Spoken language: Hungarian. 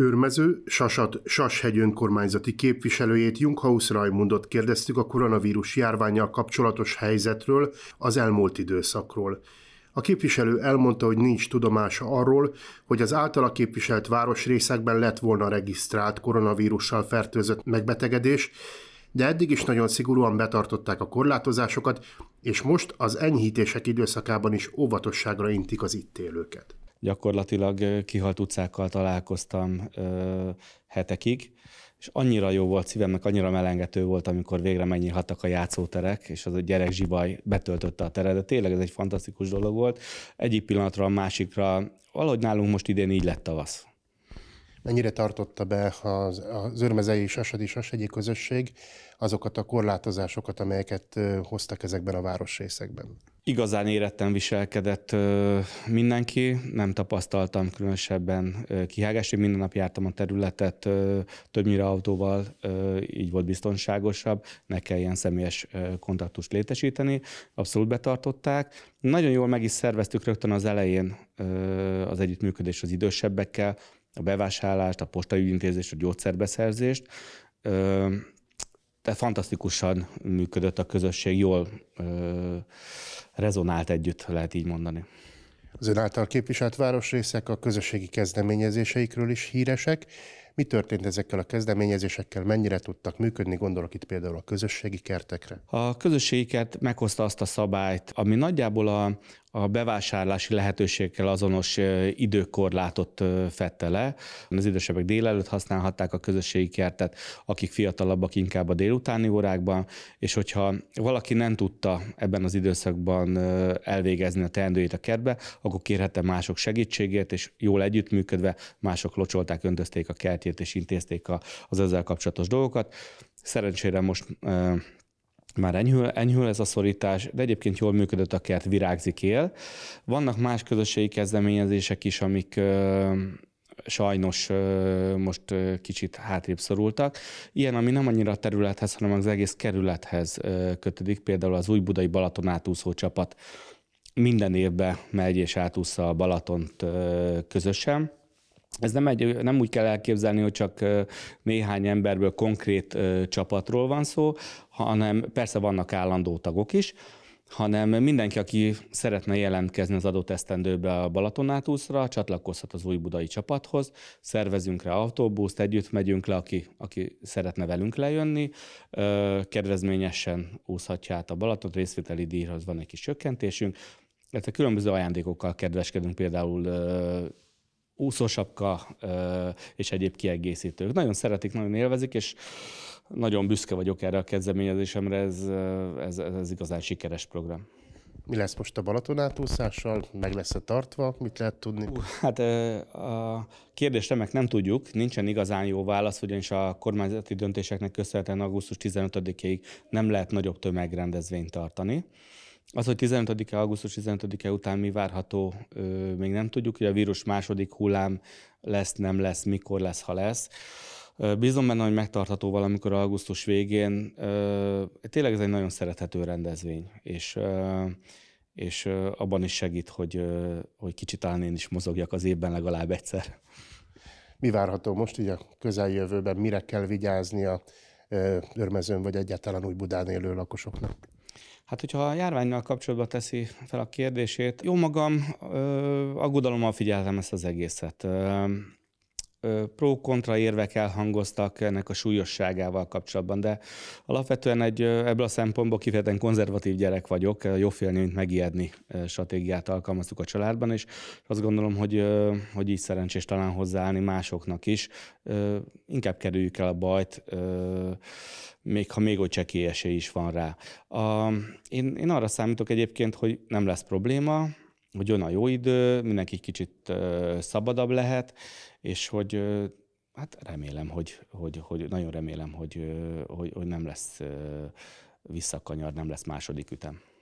Őrmező, Sasat, Sashegy önkormányzati képviselőjét Junkhaus Rajmundot kérdeztük a koronavírus járványjal kapcsolatos helyzetről, az elmúlt időszakról. A képviselő elmondta, hogy nincs tudomása arról, hogy az általa képviselt városrészekben lett volna regisztrált koronavírussal fertőzött megbetegedés, de eddig is nagyon szigorúan betartották a korlátozásokat, és most az enyhítések időszakában is óvatosságra intik az itt élőket gyakorlatilag kihalt utcákkal találkoztam ö, hetekig, és annyira jó volt szívemnek, annyira melengető volt, amikor végre megnyílhattak a játszóterek, és az a gyerek zsibaj betöltötte a teret, de tényleg ez egy fantasztikus dolog volt. Egyik pillanatra a másikra, valahogy nálunk most idén így lett tavasz mennyire tartotta be az, az örmezei és asadi és közösség azokat a korlátozásokat, amelyeket hoztak ezekben a városrészekben? Igazán éretten viselkedett mindenki, nem tapasztaltam különösebben kihágást, én minden nap jártam a területet, többnyire autóval, így volt biztonságosabb, ne kell ilyen személyes kontaktust létesíteni, abszolút betartották. Nagyon jól meg is szerveztük rögtön az elején az együttműködés az idősebbekkel, a bevásárlást, a postai ügyintézést, a gyógyszerbeszerzést. De fantasztikusan működött a közösség, jól rezonált együtt, lehet így mondani. Az ön által képviselt városrészek a közösségi kezdeményezéseikről is híresek. Mi történt ezekkel a kezdeményezésekkel, mennyire tudtak működni, gondolok itt például a közösségi kertekre? A közösségi kert meghozta azt a szabályt, ami nagyjából a, a bevásárlási lehetőségekkel azonos időkorlátot fette le. Az idősebbek délelőtt használhatták a közösségi kertet, akik fiatalabbak inkább a délutáni órákban, és hogyha valaki nem tudta ebben az időszakban elvégezni a teendőjét a kertbe, akkor kérhette mások segítségét, és jól együttműködve mások locsolták, öntözték a kertjét egyet, és intézték a, az ezzel kapcsolatos dolgokat. Szerencsére most már enyhül, enyhül ez a szorítás, de egyébként jól működött a kert, virágzik él. Vannak más közösségi kezdeményezések is, amik sajnos most kicsit hátrébb szorultak. Ilyen, ami nem annyira a területhez, hanem az egész kerülethez kötődik, például az új budai Balaton átúszó csapat minden évben megy és átúszza a Balatont közösen ez nem, egy, nem úgy kell elképzelni, hogy csak néhány emberből konkrét csapatról van szó, hanem persze vannak állandó tagok is, hanem mindenki, aki szeretne jelentkezni az adott esztendőbe a Balatonátúszra, csatlakozhat az új budai csapathoz, szervezünk rá autóbuszt, együtt megyünk le, aki, aki szeretne velünk lejönni, kedvezményesen úszhatja át a Balaton részvételi díjhoz van egy kis csökkentésünk, a különböző ajándékokkal kedveskedünk, például úszósapka és egyéb kiegészítők. Nagyon szeretik, nagyon élvezik, és nagyon büszke vagyok erre a kezdeményezésemre, ez, ez, ez igazán sikeres program. Mi lesz most a Balaton átúszással? Meg lesz-e tartva? Mit lehet tudni? Hát a kérdés remek nem tudjuk, nincsen igazán jó válasz, ugyanis a kormányzati döntéseknek köszönhetően augusztus 15-ig nem lehet nagyobb tömegrendezvényt tartani. Az, hogy 15 augusztus 15-e után mi várható, ö, még nem tudjuk, hogy a vírus második hullám lesz, nem lesz, mikor lesz, ha lesz. Bízom benne, hogy megtartható valamikor augusztus végén. tényleg ez egy nagyon szerethető rendezvény, és és abban is segít, hogy, hogy kicsit talán én is mozogjak az évben legalább egyszer. Mi várható most így a közeljövőben? Mire kell vigyázni a örmezőn vagy egyáltalán új Budán élő lakosoknak? Hát, hogyha a járványnal kapcsolatban teszi fel a kérdését, jó magam, ö, aggodalommal figyeltem ezt az egészet. Ö, pro-kontra érvek elhangoztak ennek a súlyosságával kapcsolatban, de alapvetően egy ebből a szempontból kifejezetten konzervatív gyerek vagyok, jó félni, mint megijedni stratégiát alkalmaztuk a családban, és azt gondolom, hogy, hogy így szerencsés talán hozzáállni másoknak is. Inkább kerüljük el a bajt, még ha még ott csekély esély is van rá. A, én, én arra számítok egyébként, hogy nem lesz probléma, hogy jön a jó idő, mindenki kicsit szabadabb lehet, és hogy hát remélem, hogy, hogy, hogy nagyon remélem, hogy, hogy, hogy nem lesz visszakanyar, nem lesz második ütem.